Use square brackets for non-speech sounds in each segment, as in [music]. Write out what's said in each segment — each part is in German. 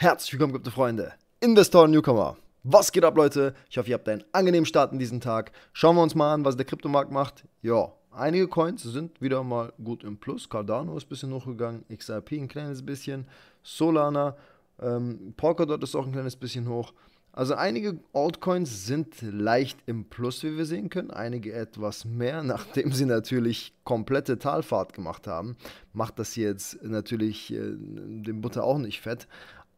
Herzlich willkommen, gute Freunde, Investor und Newcomer. Was geht ab, Leute? Ich hoffe, ihr habt einen angenehmen Start in diesem Tag. Schauen wir uns mal an, was der Kryptomarkt macht. Ja, einige Coins sind wieder mal gut im Plus. Cardano ist ein bisschen hochgegangen, XRP ein kleines bisschen, Solana, ähm, Polkadot ist auch ein kleines bisschen hoch. Also einige Altcoins sind leicht im Plus, wie wir sehen können, einige etwas mehr, [laughs] nachdem sie natürlich komplette Talfahrt gemacht haben. Macht das jetzt natürlich äh, den Butter auch nicht fett.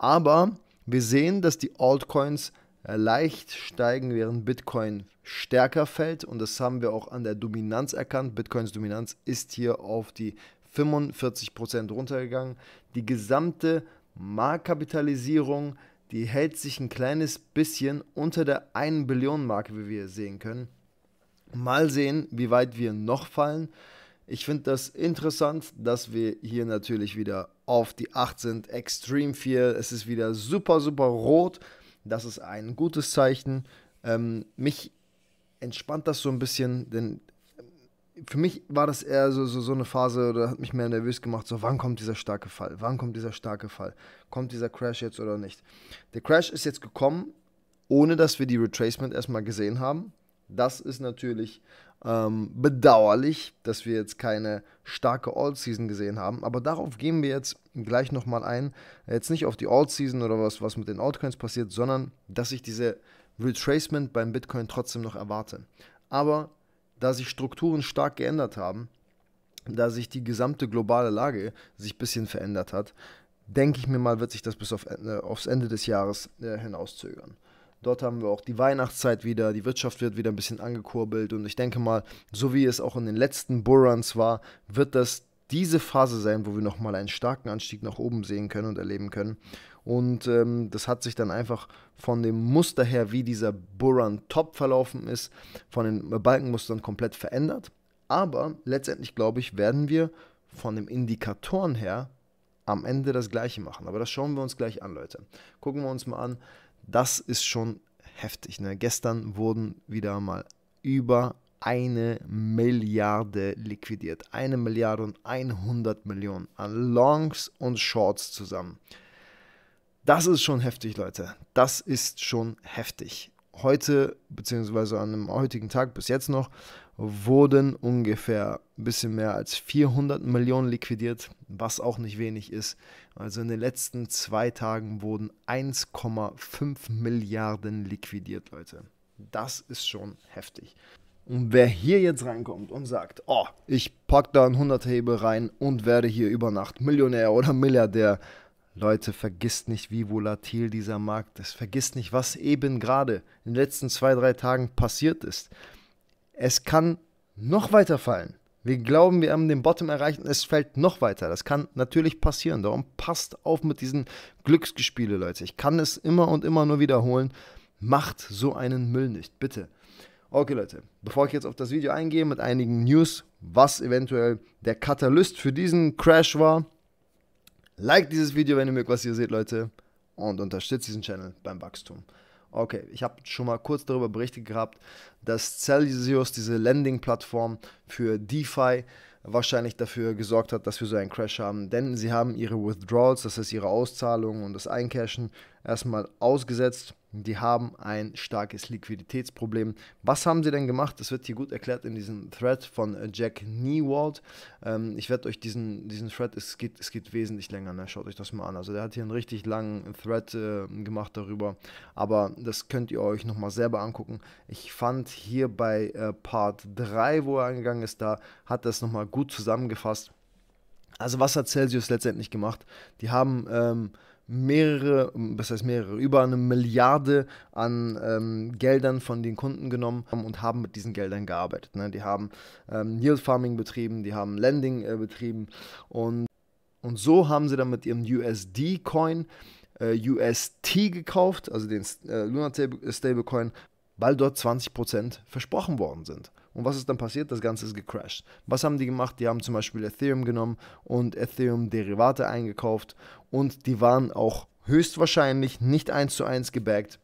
Aber wir sehen, dass die Altcoins äh, leicht steigen, während Bitcoin stärker fällt. Und das haben wir auch an der Dominanz erkannt. Bitcoins Dominanz ist hier auf die 45% runtergegangen. Die gesamte Marktkapitalisierung, die hält sich ein kleines bisschen unter der 1 Billion Marke, wie wir sehen können. Mal sehen, wie weit wir noch fallen. Ich finde das interessant, dass wir hier natürlich wieder auf die 8 sind. Extreme 4, es ist wieder super, super rot. Das ist ein gutes Zeichen. Ähm, mich entspannt das so ein bisschen, denn ähm, für mich war das eher so, so, so eine Phase oder hat mich mehr nervös gemacht, so wann kommt dieser starke Fall? Wann kommt dieser starke Fall? Kommt dieser Crash jetzt oder nicht? Der Crash ist jetzt gekommen, ohne dass wir die Retracement erstmal gesehen haben. Das ist natürlich ähm, bedauerlich, dass wir jetzt keine starke All-Season gesehen haben. Aber darauf gehen wir jetzt gleich nochmal ein. Jetzt nicht auf die All-Season oder was, was mit den Altcoins passiert, sondern dass ich diese Retracement beim Bitcoin trotzdem noch erwarte. Aber da sich Strukturen stark geändert haben, da sich die gesamte globale Lage sich ein bisschen verändert hat, denke ich mir mal, wird sich das bis auf, äh, aufs Ende des Jahres äh, hinauszögern. Dort haben wir auch die Weihnachtszeit wieder, die Wirtschaft wird wieder ein bisschen angekurbelt und ich denke mal, so wie es auch in den letzten Bullruns war, wird das diese Phase sein, wo wir nochmal einen starken Anstieg nach oben sehen können und erleben können. Und ähm, das hat sich dann einfach von dem Muster her, wie dieser Bullrun top verlaufen ist, von den Balkenmustern komplett verändert. Aber letztendlich, glaube ich, werden wir von den Indikatoren her am Ende das gleiche machen. Aber das schauen wir uns gleich an, Leute. Gucken wir uns mal an, das ist schon heftig. Ne? Gestern wurden wieder mal über eine Milliarde liquidiert. Eine Milliarde und 100 Millionen an Longs und Shorts zusammen. Das ist schon heftig, Leute. Das ist schon heftig. Heute, beziehungsweise an dem heutigen Tag bis jetzt noch, wurden ungefähr ein bisschen mehr als 400 Millionen liquidiert, was auch nicht wenig ist. Also in den letzten zwei Tagen wurden 1,5 Milliarden liquidiert, Leute. Das ist schon heftig. Und wer hier jetzt reinkommt und sagt, oh, ich packe da einen 100 hebel rein und werde hier über Nacht Millionär oder Milliardär, Leute, vergisst nicht, wie volatil dieser Markt ist. Vergisst nicht, was eben gerade in den letzten zwei, drei Tagen passiert ist. Es kann noch weiter fallen. Wir glauben, wir haben den Bottom erreicht und es fällt noch weiter. Das kann natürlich passieren. Darum passt auf mit diesen Glücksgespiele, Leute. Ich kann es immer und immer nur wiederholen. Macht so einen Müll nicht, bitte. Okay, Leute, bevor ich jetzt auf das Video eingehe mit einigen News, was eventuell der Katalyst für diesen Crash war, like dieses Video, wenn ihr mögt, was ihr seht, Leute, und unterstützt diesen Channel beim Wachstum. Okay, ich habe schon mal kurz darüber berichtet gehabt, dass Celsius, diese landing plattform für DeFi, wahrscheinlich dafür gesorgt hat, dass wir so einen Crash haben. Denn sie haben ihre Withdrawals, das heißt ihre Auszahlungen und das Eincashen, erstmal ausgesetzt die haben ein starkes Liquiditätsproblem. Was haben sie denn gemacht? Das wird hier gut erklärt in diesem Thread von äh, Jack Newald. Ähm, ich werde euch diesen, diesen Thread, es geht, es geht wesentlich länger, ne? schaut euch das mal an. Also der hat hier einen richtig langen Thread äh, gemacht darüber, aber das könnt ihr euch nochmal selber angucken. Ich fand hier bei äh, Part 3, wo er angegangen ist, da hat er es nochmal gut zusammengefasst. Also was hat Celsius letztendlich gemacht? Die haben... Ähm, mehrere, ähm, was heißt mehrere, über eine Milliarde an ähm, Geldern von den Kunden genommen und haben mit diesen Geldern gearbeitet. Ne? Die haben ähm, Yield Farming betrieben, die haben Lending äh, betrieben und, und so haben sie dann mit ihrem USD-Coin äh, UST gekauft, also den äh, Lunar Stablecoin, weil dort 20% versprochen worden sind. Und was ist dann passiert? Das Ganze ist gecrashed. Was haben die gemacht? Die haben zum Beispiel Ethereum genommen und Ethereum-Derivate eingekauft und die waren auch höchstwahrscheinlich nicht eins zu eins gebackt.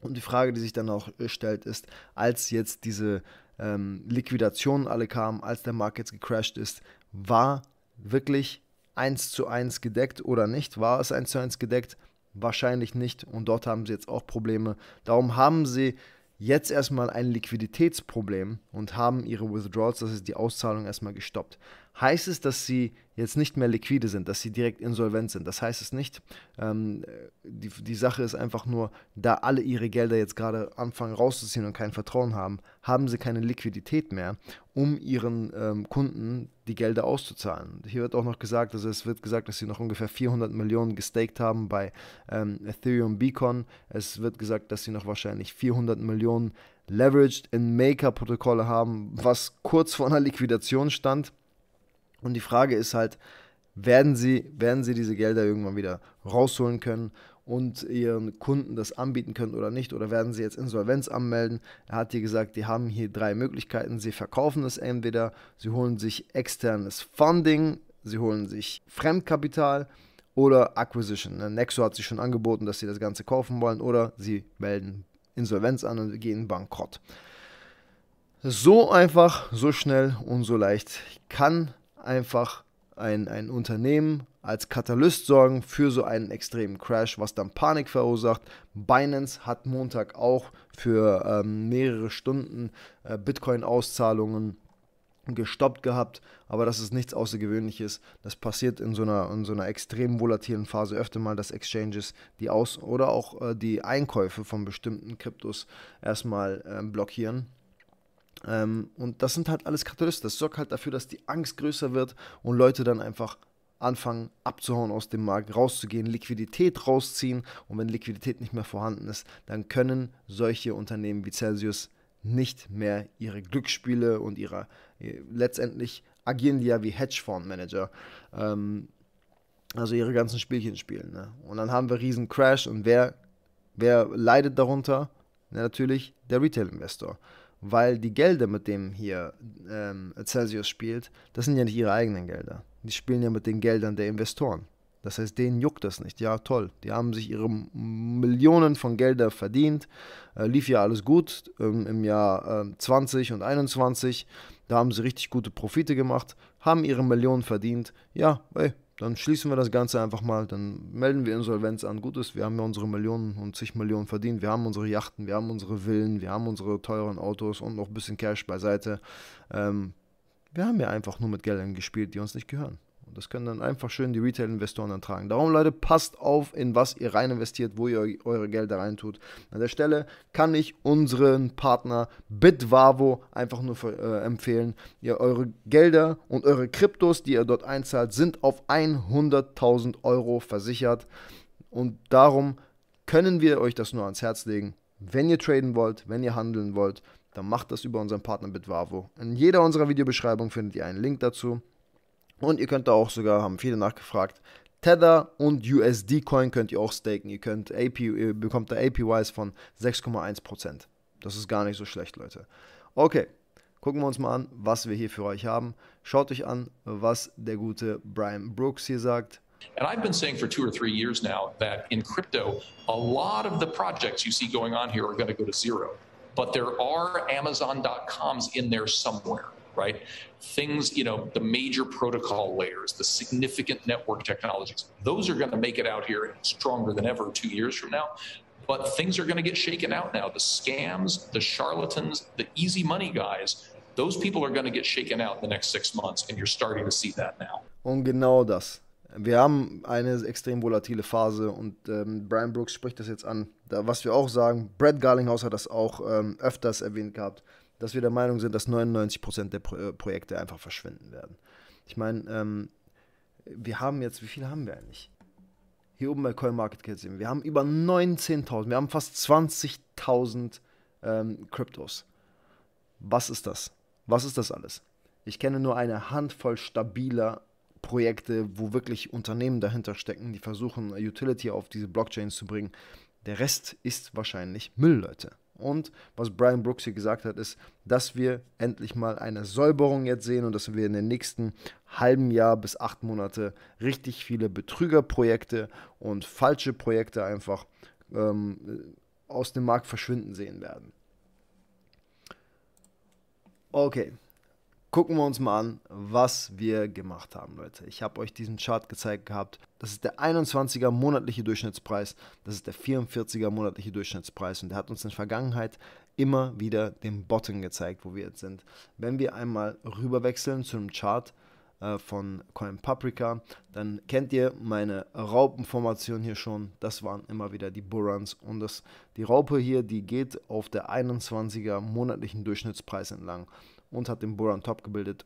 Und die Frage, die sich dann auch äh, stellt, ist, als jetzt diese ähm, Liquidationen alle kamen, als der Markt jetzt gecrashed ist, war wirklich eins zu eins gedeckt oder nicht? War es eins zu eins gedeckt? Wahrscheinlich nicht. Und dort haben sie jetzt auch Probleme. Darum haben sie jetzt erstmal ein Liquiditätsproblem und haben ihre Withdrawals, das ist die Auszahlung, erstmal gestoppt heißt es, dass sie jetzt nicht mehr liquide sind, dass sie direkt insolvent sind. Das heißt es nicht. Ähm, die, die Sache ist einfach nur, da alle ihre Gelder jetzt gerade anfangen rauszuziehen und kein Vertrauen haben, haben sie keine Liquidität mehr, um ihren ähm, Kunden die Gelder auszuzahlen. Hier wird auch noch gesagt, also es wird gesagt, dass sie noch ungefähr 400 Millionen gestaked haben bei ähm, Ethereum Beacon. Es wird gesagt, dass sie noch wahrscheinlich 400 Millionen Leveraged in Maker-Protokolle haben, was kurz vor einer Liquidation stand. Und die Frage ist halt, werden sie, werden sie diese Gelder irgendwann wieder rausholen können und ihren Kunden das anbieten können oder nicht? Oder werden sie jetzt Insolvenz anmelden? Er hat dir gesagt, die haben hier drei Möglichkeiten. Sie verkaufen es entweder, sie holen sich externes Funding, sie holen sich Fremdkapital oder Acquisition. Ne, Nexo hat sich schon angeboten, dass sie das Ganze kaufen wollen oder sie melden Insolvenz an und gehen bankrott. So einfach, so schnell und so leicht kann einfach ein, ein Unternehmen als Katalyst sorgen für so einen extremen Crash, was dann Panik verursacht. Binance hat Montag auch für ähm, mehrere Stunden äh, Bitcoin-Auszahlungen gestoppt gehabt, aber das ist nichts Außergewöhnliches. Das passiert in so einer, in so einer extrem volatilen Phase öfter mal, dass Exchanges die Aus- oder auch äh, die Einkäufe von bestimmten Kryptos erstmal äh, blockieren ähm, und das sind halt alles Katalysten. Das sorgt halt dafür, dass die Angst größer wird und Leute dann einfach anfangen abzuhauen aus dem Markt, rauszugehen, Liquidität rausziehen. Und wenn Liquidität nicht mehr vorhanden ist, dann können solche Unternehmen wie Celsius nicht mehr ihre Glücksspiele und ihre äh, letztendlich agieren die ja wie Hedgefondsmanager. Ähm, also ihre ganzen Spielchen spielen. Ne? Und dann haben wir riesen Crash und wer, wer leidet darunter? Na, natürlich der Retail-Investor weil die Gelder, mit denen hier ähm, Celsius spielt, das sind ja nicht ihre eigenen Gelder. Die spielen ja mit den Geldern der Investoren. Das heißt, denen juckt das nicht. Ja, toll. Die haben sich ihre Millionen von Geldern verdient. Äh, lief ja alles gut ähm, im Jahr äh, 20 und 21. Da haben sie richtig gute Profite gemacht, haben ihre Millionen verdient. Ja, ey, dann schließen wir das Ganze einfach mal, dann melden wir Insolvenz an. Gut ist, wir haben ja unsere Millionen und zig Millionen verdient, wir haben unsere Yachten, wir haben unsere Villen, wir haben unsere teuren Autos und noch ein bisschen Cash beiseite. Ähm, wir haben ja einfach nur mit Geldern gespielt, die uns nicht gehören. Und das können dann einfach schön die Retail-Investoren dann tragen. Darum, Leute, passt auf, in was ihr rein investiert, wo ihr eure Gelder reintut. An der Stelle kann ich unseren Partner Bitwavo einfach nur für, äh, empfehlen. Ihr, eure Gelder und eure Kryptos, die ihr dort einzahlt, sind auf 100.000 Euro versichert. Und darum können wir euch das nur ans Herz legen. Wenn ihr traden wollt, wenn ihr handeln wollt, dann macht das über unseren Partner Bitwavo. In jeder unserer Videobeschreibung findet ihr einen Link dazu. Und ihr könnt da auch sogar, haben viele nachgefragt, Tether und USD Coin könnt ihr auch staken. Ihr könnt AP, ihr bekommt da APYs von 6,1%. Das ist gar nicht so schlecht, Leute. Okay, gucken wir uns mal an, was wir hier für euch haben. Schaut euch an, was der gute Brian Brooks hier sagt. And I've been saying for two or three years now that in crypto, a lot of the projects you see going on here are going to go to zero. But there are Amazon.coms in there somewhere. right? Things, you know, the major protocol layers, the significant network technologies, those are going to make it out here stronger than ever two years from now. But things are going to get shaken out now. The scams, the charlatans, the easy money guys, those people are going to get shaken out in the next six months, and you're starting to see that now. Und genau das. Wir haben eine extrem volatile Phase und ähm, Brian Brooks spricht das jetzt an. Da, was wir auch sagen, Brad Garlinghouse hat das auch ähm, öfters erwähnt gehabt. dass wir der Meinung sind, dass 99 der Pro äh, Projekte einfach verschwinden werden. Ich meine, ähm, wir haben jetzt, wie viele haben wir eigentlich? Hier oben bei Coin Market Cap sehen wir haben über 19.000, wir haben fast 20.000 ähm, Kryptos. Was ist das? Was ist das alles? Ich kenne nur eine Handvoll stabiler Projekte, wo wirklich Unternehmen dahinter stecken, die versuchen, Utility auf diese Blockchains zu bringen. Der Rest ist wahrscheinlich Müll, Leute. Und was Brian Brooks hier gesagt hat, ist, dass wir endlich mal eine Säuberung jetzt sehen und dass wir in den nächsten halben Jahr bis acht Monate richtig viele Betrügerprojekte und falsche Projekte einfach ähm, aus dem Markt verschwinden sehen werden. Okay, gucken wir uns mal an, was wir gemacht haben, Leute. Ich habe euch diesen Chart gezeigt gehabt. Das ist der 21er monatliche Durchschnittspreis, das ist der 44er monatliche Durchschnittspreis und der hat uns in der Vergangenheit immer wieder den Bottom gezeigt, wo wir jetzt sind. Wenn wir einmal rüberwechseln zu einem Chart äh, von CoinPaprika, dann kennt ihr meine Raupenformation hier schon. Das waren immer wieder die Burans und das, die Raupe hier, die geht auf der 21er monatlichen Durchschnittspreis entlang und hat den Buran Top gebildet.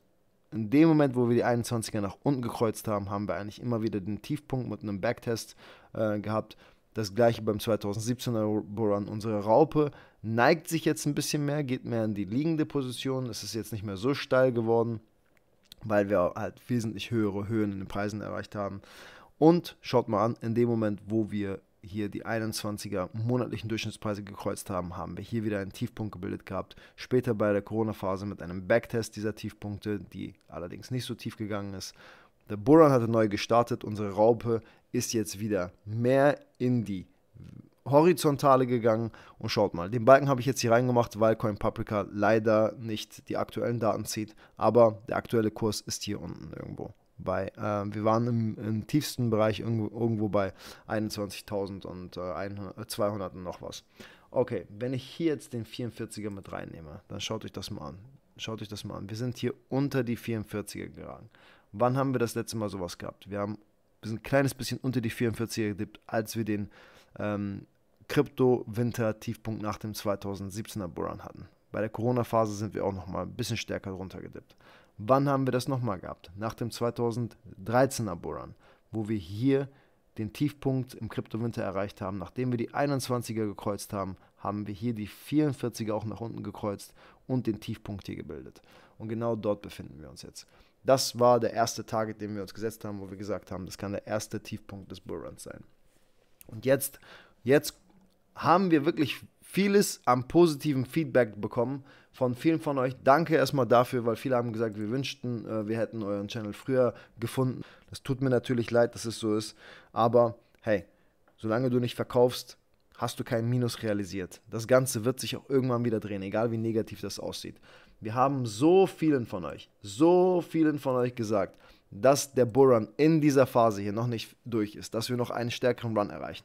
In dem Moment, wo wir die 21er nach unten gekreuzt haben, haben wir eigentlich immer wieder den Tiefpunkt mit einem Backtest äh, gehabt. Das gleiche beim 2017er Buran. Unsere Raupe neigt sich jetzt ein bisschen mehr, geht mehr in die liegende Position. Es ist jetzt nicht mehr so steil geworden, weil wir halt wesentlich höhere Höhen in den Preisen erreicht haben. Und schaut mal an, in dem Moment, wo wir hier die 21er monatlichen Durchschnittspreise gekreuzt haben, haben wir hier wieder einen Tiefpunkt gebildet gehabt. Später bei der Corona-Phase mit einem Backtest dieser Tiefpunkte, die allerdings nicht so tief gegangen ist. Der Bullrun hatte neu gestartet. Unsere Raupe ist jetzt wieder mehr in die Horizontale gegangen und schaut mal, den Balken habe ich jetzt hier reingemacht, weil CoinPaprika leider nicht die aktuellen Daten zieht, aber der aktuelle Kurs ist hier unten irgendwo bei. Äh, wir waren im, im, tiefsten Bereich irgendwo, irgendwo bei 21.000 und äh, 200 äh, und noch was. Okay, wenn ich hier jetzt den 44er mit reinnehme, dann schaut euch das mal an. Schaut euch das mal an. Wir sind hier unter die 44er geraten. Wann haben wir das letzte Mal sowas gehabt? Wir, haben, wir sind ein kleines bisschen unter die 44er gedippt, als wir den ähm, Krypto-Winter-Tiefpunkt nach dem 2017er Buran hatten. Bei der Corona-Phase sind wir auch nochmal ein bisschen stärker runtergedippt. Wann haben wir das nochmal gehabt? Nach dem 2013er Bullrun, wo wir hier den Tiefpunkt im Kryptowinter erreicht haben. Nachdem wir die 21er gekreuzt haben, haben wir hier die 44er auch nach unten gekreuzt und den Tiefpunkt hier gebildet. Und genau dort befinden wir uns jetzt. Das war der erste Target, den wir uns gesetzt haben, wo wir gesagt haben, das kann der erste Tiefpunkt des Bullruns sein. Und jetzt, jetzt haben wir wirklich vieles am positiven Feedback bekommen von vielen von euch. Danke erstmal dafür, weil viele haben gesagt, wir wünschten, äh, wir hätten euren Channel früher gefunden. Das tut mir natürlich leid, dass es so ist, aber hey, solange du nicht verkaufst, hast du keinen Minus realisiert. Das Ganze wird sich auch irgendwann wieder drehen, egal wie negativ das aussieht. Wir haben so vielen von euch, so vielen von euch gesagt, dass der Bullrun in dieser Phase hier noch nicht durch ist, dass wir noch einen stärkeren Run erreichen.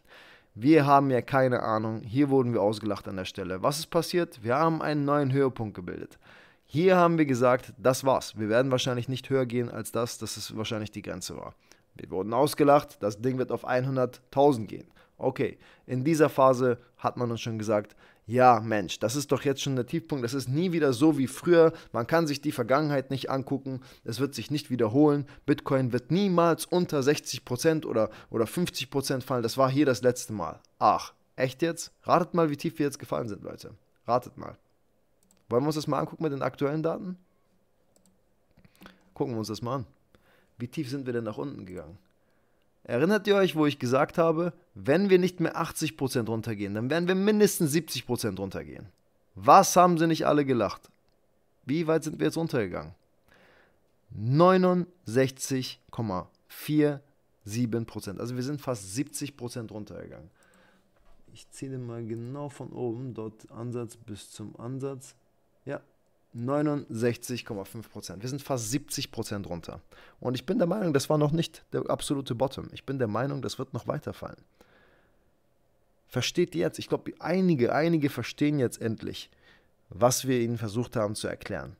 Wir haben ja keine Ahnung. Hier wurden wir ausgelacht an der Stelle. Was ist passiert? Wir haben einen neuen Höhepunkt gebildet. Hier haben wir gesagt, das war's. Wir werden wahrscheinlich nicht höher gehen als das, dass es wahrscheinlich die Grenze war. Wir wurden ausgelacht, das Ding wird auf 100.000 gehen. Okay, in dieser Phase hat man uns schon gesagt, ja Mensch, das ist doch jetzt schon der Tiefpunkt, das ist nie wieder so wie früher, man kann sich die Vergangenheit nicht angucken, es wird sich nicht wiederholen, Bitcoin wird niemals unter 60% oder, oder 50% fallen, das war hier das letzte Mal. Ach, echt jetzt? Ratet mal, wie tief wir jetzt gefallen sind, Leute. Ratet mal. Wollen wir uns das mal angucken mit den aktuellen Daten? Gucken wir uns das mal an. Wie tief sind wir denn nach unten gegangen? Erinnert ihr euch, wo ich gesagt habe, wenn wir nicht mehr 80% runtergehen, dann werden wir mindestens 70% runtergehen? Was haben sie nicht alle gelacht? Wie weit sind wir jetzt runtergegangen? 69,47%. Also wir sind fast 70% runtergegangen. Ich zähle mal genau von oben, dort Ansatz bis zum Ansatz. Ja, 69,5 Prozent. Wir sind fast 70 Prozent runter. Und ich bin der Meinung, das war noch nicht der absolute Bottom. Ich bin der Meinung, das wird noch weiterfallen. Versteht ihr jetzt? Ich glaube, einige, einige verstehen jetzt endlich, was wir ihnen versucht haben zu erklären.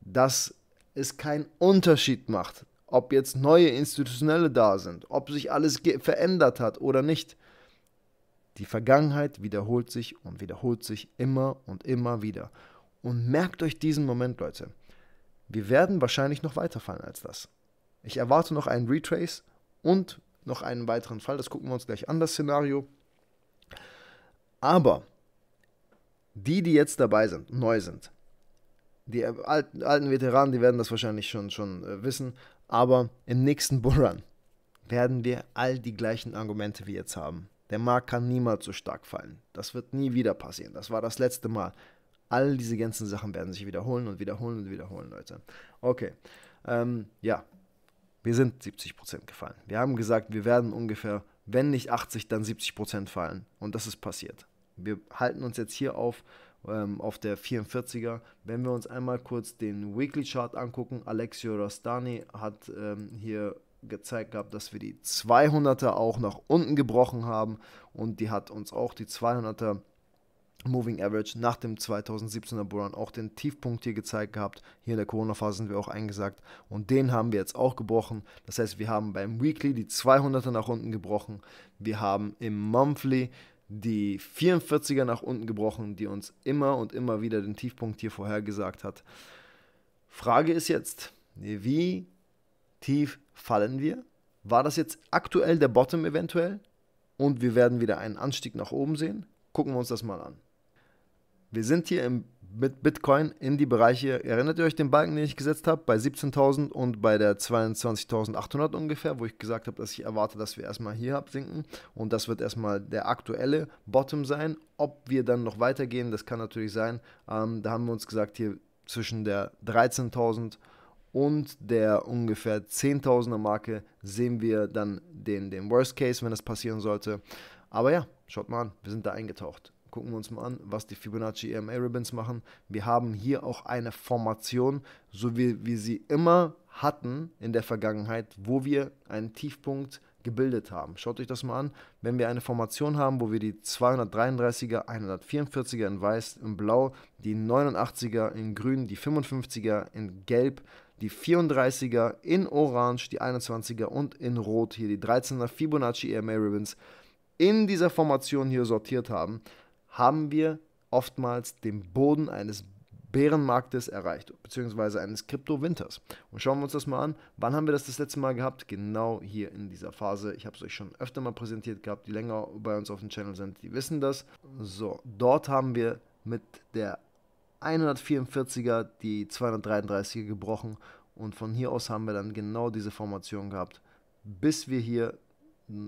Dass es keinen Unterschied macht, ob jetzt neue Institutionelle da sind, ob sich alles verändert hat oder nicht. Die Vergangenheit wiederholt sich und wiederholt sich immer und immer wieder. Und merkt euch diesen Moment, Leute. Wir werden wahrscheinlich noch weiterfallen als das. Ich erwarte noch einen Retrace und noch einen weiteren Fall. Das gucken wir uns gleich an, das Szenario. Aber die, die jetzt dabei sind, neu sind, die alten, Veteranen, die werden das wahrscheinlich schon, schon äh, wissen. Aber im nächsten Bullrun werden wir all die gleichen Argumente wie jetzt haben. Der Markt kann niemals so stark fallen. Das wird nie wieder passieren. Das war das letzte Mal. All diese ganzen Sachen werden sich wiederholen und wiederholen und wiederholen, Leute. Okay, ähm, ja, wir sind 70% gefallen. Wir haben gesagt, wir werden ungefähr, wenn nicht 80, dann 70% fallen. Und das ist passiert. Wir halten uns jetzt hier auf, ähm, auf der 44er. Wenn wir uns einmal kurz den Weekly Chart angucken, Alexio Rastani hat ähm, hier gezeigt gehabt, dass wir die 200er auch nach unten gebrochen haben und die hat uns auch die 200er Moving Average nach dem 2017er Bullrun auch den Tiefpunkt hier gezeigt gehabt. Hier in der Corona-Phase sind wir auch eingesagt und den haben wir jetzt auch gebrochen. Das heißt, wir haben beim Weekly die 200er nach unten gebrochen. Wir haben im Monthly die 44er nach unten gebrochen, die uns immer und immer wieder den Tiefpunkt hier vorhergesagt hat. Frage ist jetzt, wie tief fallen wir? War das jetzt aktuell der Bottom eventuell? Und wir werden wieder einen Anstieg nach oben sehen? Gucken wir uns das mal an. Wir sind hier im, mit Bitcoin in die Bereiche, erinnert ihr euch den Balken, den ich gesetzt habe, bei 17.000 und bei der 22.800 ungefähr, wo ich gesagt habe, dass ich erwarte, dass wir erstmal hier absinken und das wird erstmal der aktuelle Bottom sein. Ob wir dann noch weitergehen, das kann natürlich sein. Ähm, da haben wir uns gesagt, hier zwischen der 13.000 und der ungefähr 10.000er Marke sehen wir dann den, den Worst Case, wenn das passieren sollte. Aber ja, schaut mal an, wir sind da eingetaucht gucken wir uns mal an, was die Fibonacci EMA Ribbons machen. Wir haben hier auch eine Formation, so wie wir sie immer hatten in der Vergangenheit, wo wir einen Tiefpunkt gebildet haben. Schaut euch das mal an. Wenn wir eine Formation haben, wo wir die 233er, 144er in weiß, in blau, die 89er in grün, die 55er in gelb, die 34er in orange, die 21er und in rot hier die 13er Fibonacci EMA Ribbons in dieser Formation hier sortiert haben, haben wir oftmals den Boden eines Bärenmarktes erreicht, beziehungsweise eines Kryptowinters. Und schauen wir uns das mal an. Wann haben wir das das letzte Mal gehabt? Genau hier in dieser Phase. Ich habe es euch schon öfter mal präsentiert gehabt. Die länger bei uns auf dem Channel sind, die wissen das. So, dort haben wir mit der 144er die 233er gebrochen und von hier aus haben wir dann genau diese Formation gehabt, bis wir hier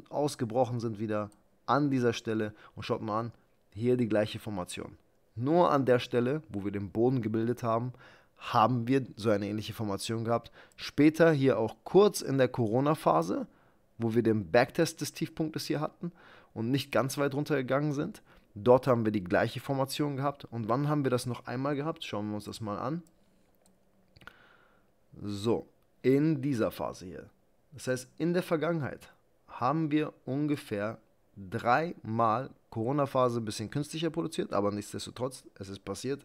ausgebrochen sind wieder an dieser Stelle und schaut mal an, hier die gleiche Formation. Nur an der Stelle, wo wir den Boden gebildet haben, haben wir so eine ähnliche Formation gehabt. Später hier auch kurz in der Corona-Phase, wo wir den Backtest des Tiefpunktes hier hatten und nicht ganz weit runtergegangen sind. Dort haben wir die gleiche Formation gehabt. Und wann haben wir das noch einmal gehabt? Schauen wir uns das mal an. So, in dieser Phase hier. Das heißt, in der Vergangenheit haben wir ungefähr dreimal Corona-Phase ein bisschen künstlicher produziert, aber nichtsdestotrotz, es ist passiert.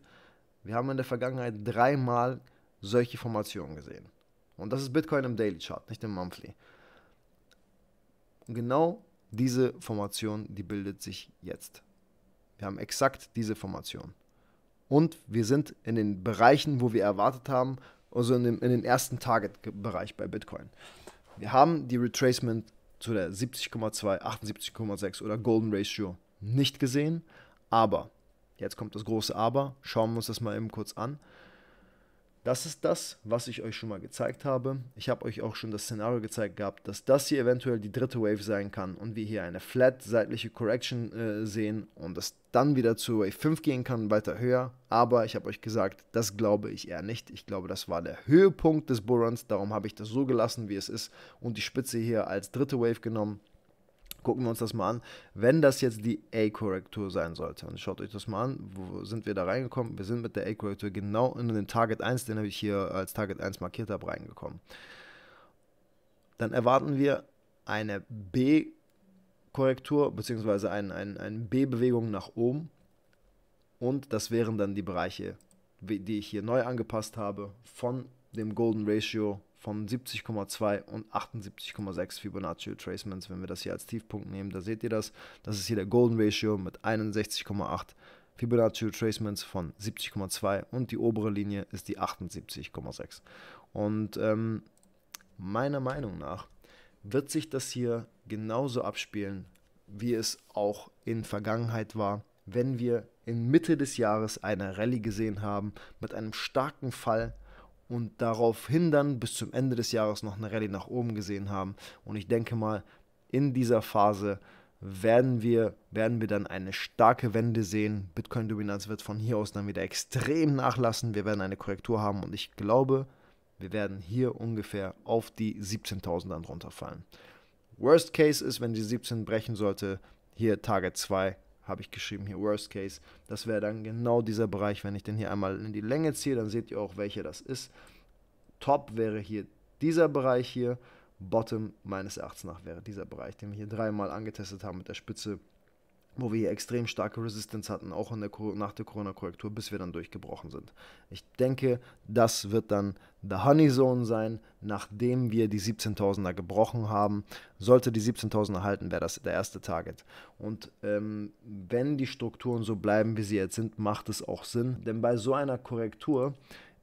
Wir haben in der Vergangenheit dreimal solche Formationen gesehen. Und das ist Bitcoin im Daily Chart, nicht im Monthly. genau diese Formation, die bildet sich jetzt. Wir haben exakt diese Formation. Und wir sind in den Bereichen, wo wir erwartet haben, also in, dem, in den ersten Target-Bereich bei Bitcoin. Wir haben die Retracement zu der 70,2, 78,6 oder Golden Ratio nicht gesehen. Aber, jetzt kommt das große Aber, schauen wir uns das mal eben kurz an. Das ist das, was ich euch schon mal gezeigt habe. Ich habe euch auch schon das Szenario gezeigt gehabt, dass das hier eventuell die dritte Wave sein kann und wir hier eine flat seitliche Correction äh, sehen und es dann wieder zu Wave 5 gehen kann, weiter höher. Aber ich habe euch gesagt, das glaube ich eher nicht. Ich glaube, das war der Höhepunkt des Bullruns, darum habe ich das so gelassen, wie es ist und die Spitze hier als dritte Wave genommen gucken wir uns das mal an, wenn das jetzt die A-Korrektur sein sollte. Und schaut euch das mal an, wo sind wir da reingekommen? Wir sind mit der A-Korrektur genau in den Target 1, den habe ich hier als Target 1 markiert habe, reingekommen. Dann erwarten wir eine B-Korrektur, beziehungsweise eine ein, ein B-Bewegung nach oben. Und das wären dann die Bereiche, die ich hier neu angepasst habe, von dem Golden Ratio von 70,2 und 78,6 Fibonacci Retracements, wenn wir das hier als Tiefpunkt nehmen. Da seht ihr das. Das ist hier der Golden Ratio mit 61,8 Fibonacci Retracements von 70,2 und die obere Linie ist die 78,6. Und ähm, meiner Meinung nach wird sich das hier genauso abspielen, wie es auch in Vergangenheit war, wenn wir in Mitte des Jahres eine Rallye gesehen haben mit einem starken Fall und daraufhin dann bis zum Ende des Jahres noch eine Rallye nach oben gesehen haben. Und ich denke mal, in dieser Phase werden wir, werden wir dann eine starke Wende sehen. Bitcoin-Dominanz wird von hier aus dann wieder extrem nachlassen. Wir werden eine Korrektur haben und ich glaube, wir werden hier ungefähr auf die 17.000 dann runterfallen. Worst Case ist, wenn die 17 brechen sollte, hier Target 2 habe ich geschrieben hier Worst Case. Das wäre dann genau dieser Bereich, wenn ich den hier einmal in die Länge ziehe, dann seht ihr auch, welcher das ist. Top wäre hier dieser Bereich hier, Bottom meines Erachtens nach wäre dieser Bereich, den wir hier dreimal angetestet haben mit der Spitze wo wir hier extrem starke Resistance hatten, auch der, nach der Corona-Korrektur, bis wir dann durchgebrochen sind. Ich denke, das wird dann The Honey Zone sein, nachdem wir die 17.000er gebrochen haben. Sollte die 17.000er halten, wäre das der erste Target. Und ähm, wenn die Strukturen so bleiben, wie sie jetzt sind, macht es auch Sinn. Denn bei so einer Korrektur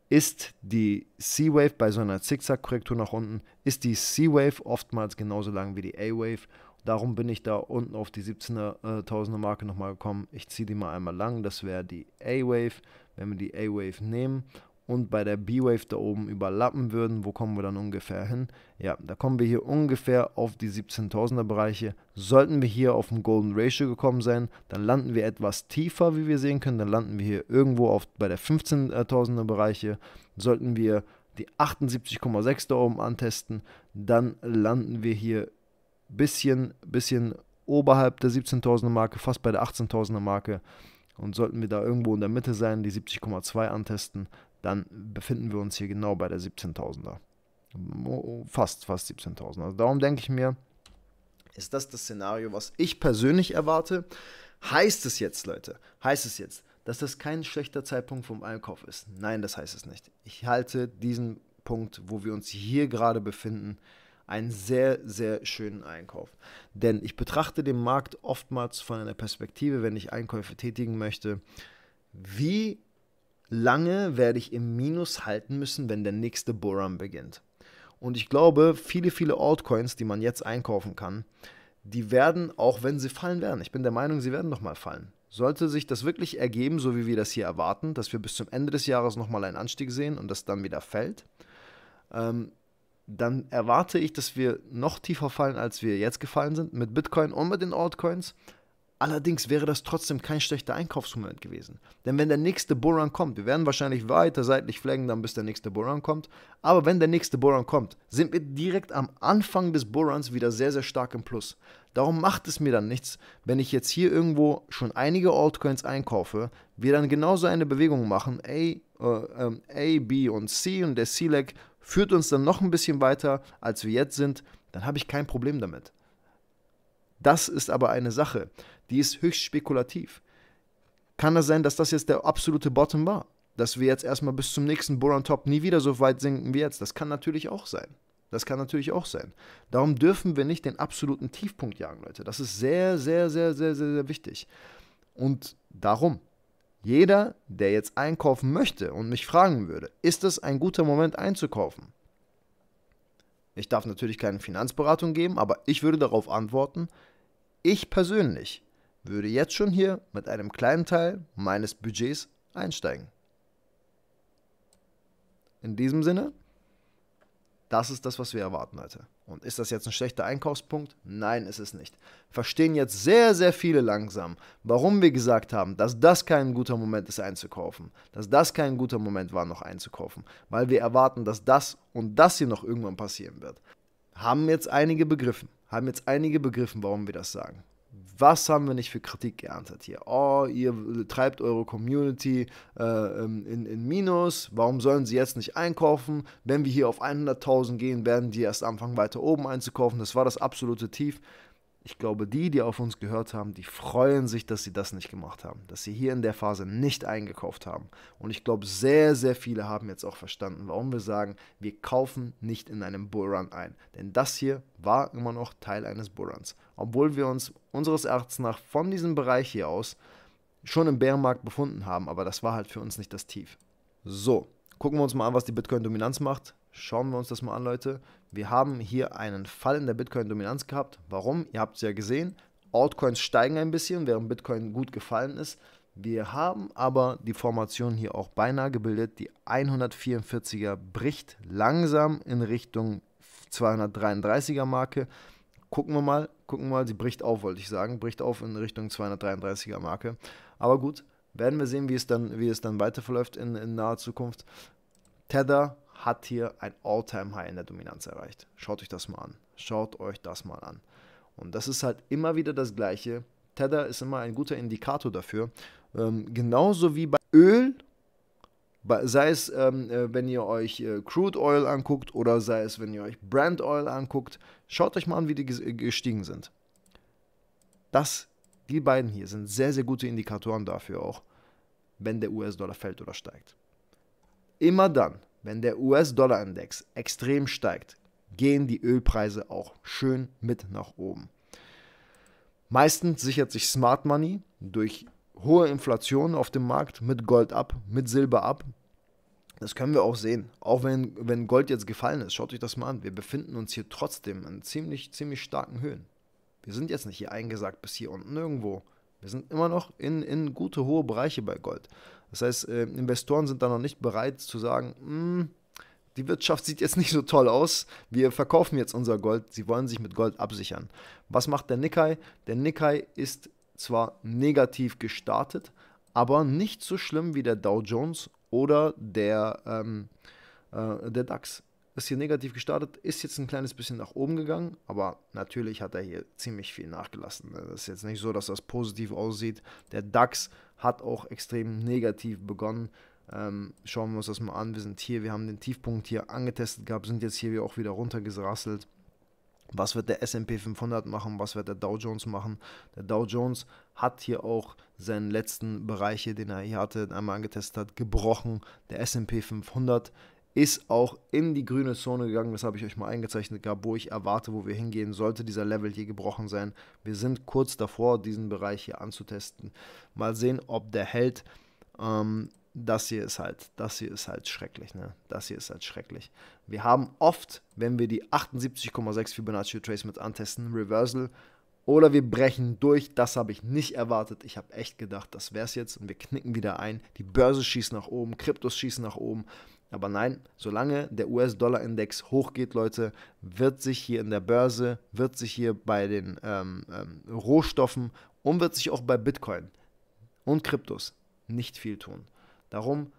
ist die C-Wave, bei so einer Zickzack-Korrektur nach unten, ist die C-Wave oftmals genauso lang wie die A-Wave Darum bin ich da unten auf die 17.000er Marke nochmal gekommen. Ich ziehe die mal einmal lang. Das wäre die A-Wave. Wenn wir die A-Wave nehmen und bei der B-Wave da oben überlappen würden, wo kommen wir dann ungefähr hin? Ja, da kommen wir hier ungefähr auf die 17.000er Bereiche. Sollten wir hier auf dem Golden Ratio gekommen sein, dann landen wir etwas tiefer, wie wir sehen können. Dann landen wir hier irgendwo auf, bei der 15.000er Bereiche. Sollten wir die 78,6 da oben antesten, dann landen wir hier bisschen, bisschen oberhalb der 17.000er Marke, fast bei der 18.000er Marke. Und sollten wir da irgendwo in der Mitte sein, die 70,2 antesten, dann befinden wir uns hier genau bei der 17.000er. Fast, fast 17.000. Also darum denke ich mir, ist das das Szenario, was ich persönlich erwarte. Heißt es jetzt, Leute, heißt es jetzt, dass das kein schlechter Zeitpunkt vom Einkauf ist? Nein, das heißt es nicht. Ich halte diesen Punkt, wo wir uns hier gerade befinden, einen sehr, sehr schönen Einkauf. Denn ich betrachte den Markt oftmals von einer Perspektive, wenn ich Einkäufe tätigen möchte, wie lange werde ich im Minus halten müssen, wenn der nächste Bullrun beginnt. Und ich glaube, viele, viele Altcoins, die man jetzt einkaufen kann, die werden, auch wenn sie fallen werden, ich bin der Meinung, sie werden nochmal fallen. Sollte sich das wirklich ergeben, so wie wir das hier erwarten, dass wir bis zum Ende des Jahres nochmal einen Anstieg sehen und das dann wieder fällt, ähm, dann erwarte ich, dass wir noch tiefer fallen, als wir jetzt gefallen sind, mit Bitcoin und mit den Altcoins. Allerdings wäre das trotzdem kein schlechter Einkaufsmoment gewesen. Denn wenn der nächste Bullrun kommt, wir werden wahrscheinlich weiter seitlich flaggen, dann bis der nächste Bullrun kommt. Aber wenn der nächste Bullrun kommt, sind wir direkt am Anfang des Bullruns wieder sehr, sehr stark im Plus. Darum macht es mir dann nichts, wenn ich jetzt hier irgendwo schon einige Altcoins einkaufe, wir dann genauso eine Bewegung machen, A, äh, ähm, A, B und C und der C-Leg führt uns dann noch ein bisschen weiter, als wir jetzt sind, dann habe ich kein Problem damit. Das ist aber eine Sache, die ist höchst spekulativ. Kann das sein, dass das jetzt der absolute Bottom war? Dass wir jetzt erstmal bis zum nächsten Bull on Top nie wieder so weit sinken wie jetzt? Das kann natürlich auch sein. Das kann natürlich auch sein. Darum dürfen wir nicht den absoluten Tiefpunkt jagen, Leute. Das ist sehr, sehr, sehr, sehr, sehr, sehr wichtig. Und darum jeder, der jetzt einkaufen möchte und mich fragen würde, ist es ein guter Moment einzukaufen? Ich darf natürlich keine Finanzberatung geben, aber ich würde darauf antworten, ich persönlich würde jetzt schon hier mit einem kleinen Teil meines Budgets einsteigen. In diesem Sinne, das ist das, was wir erwarten, Leute. Und ist das jetzt ein schlechter Einkaufspunkt? Nein, ist es nicht. Verstehen jetzt sehr, sehr viele langsam, warum wir gesagt haben, dass das kein guter Moment ist einzukaufen. Dass das kein guter Moment war, noch einzukaufen. Weil wir erwarten, dass das und das hier noch irgendwann passieren wird. Haben jetzt einige begriffen. Haben jetzt einige begriffen, warum wir das sagen was haben wir nicht für Kritik geerntet hier? Oh, ihr treibt eure Community äh, ähm, in, in Minus, warum sollen sie jetzt nicht einkaufen? Wenn wir hier auf 100.000 gehen, werden die erst anfangen, weiter oben einzukaufen. Das war das absolute Tief. Ich glaube, die, die auf uns gehört haben, die freuen sich, dass sie das nicht gemacht haben, dass sie hier in der Phase nicht eingekauft haben. Und ich glaube, sehr, sehr viele haben jetzt auch verstanden, warum wir sagen, wir kaufen nicht in einem Bullrun ein. Denn das hier war immer noch Teil eines Bullruns obwohl wir uns unseres Erachtens nach von diesem Bereich hier aus schon im Bärenmarkt befunden haben, aber das war halt für uns nicht das Tief. So, gucken wir uns mal an, was die Bitcoin-Dominanz macht. Schauen wir uns das mal an, Leute. Wir haben hier einen Fall in der Bitcoin-Dominanz gehabt. Warum? Ihr habt es ja gesehen. Altcoins steigen ein bisschen, während Bitcoin gut gefallen ist. Wir haben aber die Formation hier auch beinahe gebildet. Die 144er bricht langsam in Richtung 233er Marke gucken wir mal, gucken wir mal. Sie bricht auf, wollte ich sagen. Bricht auf in Richtung 233er Marke. Aber gut, werden wir sehen, wie es dann, wie es dann weiterverläuft in, in naher Zukunft. Tether hat hier ein All-Time-High in der Dominanz erreicht. Schaut euch das mal an. Schaut euch das mal an. Und das ist halt immer wieder das Gleiche. Tether ist immer ein guter Indikator dafür. Ähm, genauso wie bei Öl Sei es, ähm, äh, wenn ihr euch äh, Crude Oil anguckt oder sei es, wenn ihr euch Brand Oil anguckt. Schaut euch mal an, wie die äh, gestiegen sind. Das, die beiden hier sind sehr, sehr gute Indikatoren dafür auch, wenn der US-Dollar fällt oder steigt. Immer dann, wenn der US-Dollar-Index extrem steigt, gehen die Ölpreise auch schön mit nach oben. Meistens sichert sich Smart Money durch hohe Inflation auf dem Markt mit Gold ab, mit Silber ab. Das können wir auch sehen. Auch wenn, wenn Gold jetzt gefallen ist, schaut euch das mal an. Wir befinden uns hier trotzdem in ziemlich, ziemlich starken Höhen. Wir sind jetzt nicht hier eingesagt bis hier unten irgendwo. Wir sind immer noch in, in gute, hohe Bereiche bei Gold. Das heißt, äh, Investoren sind da noch nicht bereit zu sagen, hm, die Wirtschaft sieht jetzt nicht so toll aus. Wir verkaufen jetzt unser Gold. Sie wollen sich mit Gold absichern. Was macht der Nikkei? Der Nikkei ist zwar negativ gestartet, aber nicht so schlimm wie der Dow Jones oder der, ähm, äh, der DAX. Ist hier negativ gestartet, ist jetzt ein kleines bisschen nach oben gegangen, aber natürlich hat er hier ziemlich viel nachgelassen. Das ist jetzt nicht so, dass das positiv aussieht. Der DAX hat auch extrem negativ begonnen. Ähm, schauen wir uns das mal an. Wir sind hier, wir haben den Tiefpunkt hier angetestet gehabt, sind jetzt hier auch wieder runtergerasselt. Was wird der SP 500 machen? Was wird der Dow Jones machen? Der Dow Jones hat hier auch seinen letzten Bereich, den er hier hatte, einmal angetestet hat, gebrochen. Der SP 500 ist auch in die grüne Zone gegangen, das habe ich euch mal eingezeichnet gehabt, wo ich erwarte, wo wir hingehen, sollte dieser Level hier gebrochen sein. Wir sind kurz davor, diesen Bereich hier anzutesten. Mal sehen, ob der hält. Ähm, das hier ist halt, das hier ist halt schrecklich, ne? Das hier ist halt schrecklich. Wir haben oft, wenn wir die 78,6 Fibonacci Trace mit antesten, Reversal oder wir brechen durch. Das habe ich nicht erwartet. Ich habe echt gedacht, das wäre es jetzt und wir knicken wieder ein. Die Börse schießt nach oben, Kryptos schießen nach oben. Aber nein, solange der US-Dollar-Index hochgeht, Leute, wird sich hier in der Börse, wird sich hier bei den ähm, ähm, Rohstoffen und wird sich auch bei Bitcoin und Kryptos nicht viel tun. Darum,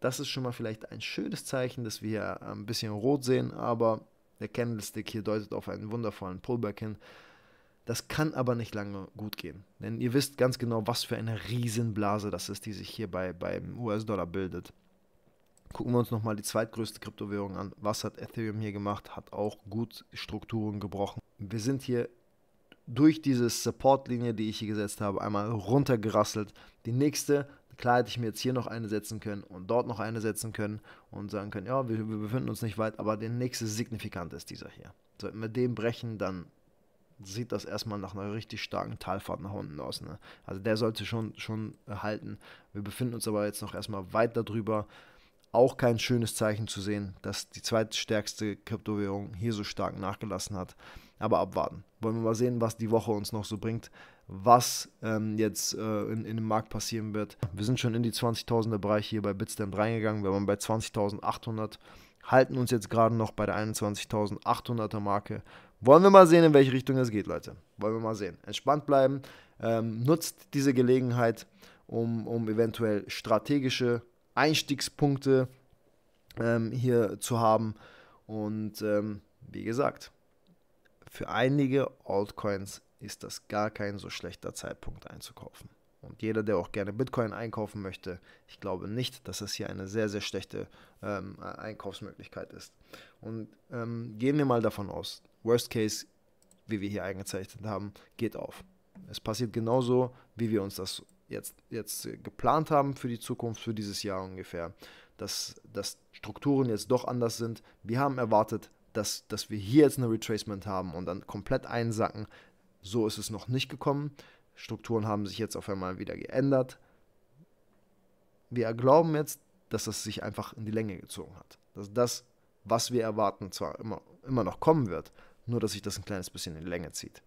das ist schon mal vielleicht ein schönes Zeichen, dass wir hier äh, ein bisschen rot sehen, aber der Candlestick hier deutet auf einen wundervollen Pullback hin. Das kann aber nicht lange gut gehen. Denn ihr wisst ganz genau, was für eine Riesenblase das ist, die sich hier bei, beim US-Dollar bildet. Gucken wir uns nochmal die zweitgrößte Kryptowährung an. Was hat Ethereum hier gemacht? Hat auch gut Strukturen gebrochen. Wir sind hier durch diese Supportlinie, die ich hier gesetzt habe, einmal runtergerasselt. Die nächste Klar hätte ich mir jetzt hier noch eine setzen können und dort noch eine setzen können und sagen können, ja, wir, wir befinden uns nicht weit, aber der nächste signifikante ist dieser hier. Sollten wir den brechen, dann sieht das erstmal nach einer richtig starken Talfahrt nach unten aus. Ne? Also der sollte schon, schon halten. Wir befinden uns aber jetzt noch erstmal weit darüber. Auch kein schönes Zeichen zu sehen, dass die zweitstärkste Kryptowährung hier so stark nachgelassen hat. Aber abwarten. Wollen wir mal sehen, was die Woche uns noch so bringt was ähm, jetzt äh, in, in dem Markt passieren wird. Wir sind schon in die 20.000er Bereich hier bei Bitstamp reingegangen. Wir waren bei 20.800, halten uns jetzt gerade noch bei der 21.800er Marke. Wollen wir mal sehen, in welche Richtung es geht, Leute. Wollen wir mal sehen. Entspannt bleiben, ähm, nutzt diese Gelegenheit, um, um eventuell strategische Einstiegspunkte ähm, hier zu haben. Und ähm, wie gesagt, für einige Altcoins ist das gar kein so schlechter Zeitpunkt einzukaufen. Und jeder, der auch gerne Bitcoin einkaufen möchte, ich glaube nicht, dass das hier eine sehr, sehr schlechte ähm, Einkaufsmöglichkeit ist. Und ähm, gehen wir mal davon aus, Worst Case, wie wir hier eingezeichnet haben, geht auf. Es passiert genauso, wie wir uns das jetzt, jetzt geplant haben für die Zukunft, für dieses Jahr ungefähr, dass, dass Strukturen jetzt doch anders sind. Wir haben erwartet, dass, dass wir hier jetzt eine Retracement haben und dann komplett einsacken. So ist es noch nicht gekommen. Strukturen haben sich jetzt auf einmal wieder geändert. Wir glauben jetzt, dass das sich einfach in die Länge gezogen hat. Dass das, was wir erwarten, zwar immer, immer noch kommen wird, nur dass sich das ein kleines bisschen in die Länge zieht.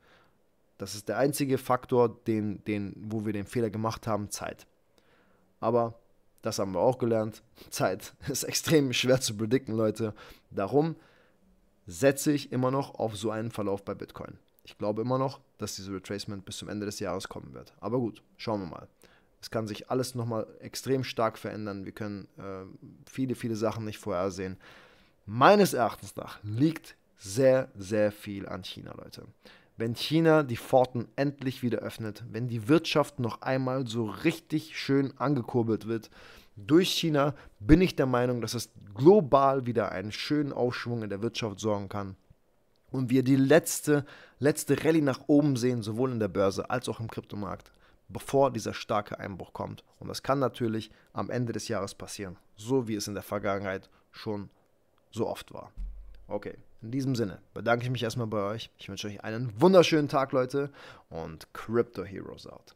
Das ist der einzige Faktor, den, den, wo wir den Fehler gemacht haben, Zeit. Aber das haben wir auch gelernt. [laughs] Zeit ist extrem schwer zu predikten, Leute. Darum setze ich immer noch auf so einen Verlauf bei Bitcoin. Ich glaube immer noch, dass diese Retracement bis zum Ende des Jahres kommen wird. Aber gut, schauen wir mal. Es kann sich alles nochmal extrem stark verändern. Wir können äh, viele, viele Sachen nicht vorhersehen. Meines Erachtens nach liegt sehr, sehr viel an China, Leute. Wenn China die Pforten endlich wieder öffnet, wenn die Wirtschaft noch einmal so richtig schön angekurbelt wird, durch China bin ich der Meinung, dass es global wieder einen schönen Aufschwung in der Wirtschaft sorgen kann und wir die letzte, letzte Rallye nach oben sehen, sowohl in der Börse als auch im Kryptomarkt, bevor dieser starke Einbruch kommt. Und das kann natürlich am Ende des Jahres passieren, so wie es in der Vergangenheit schon so oft war. Okay, in diesem Sinne bedanke ich mich erstmal bei euch. Ich wünsche euch einen wunderschönen Tag, Leute, und Crypto Heroes out.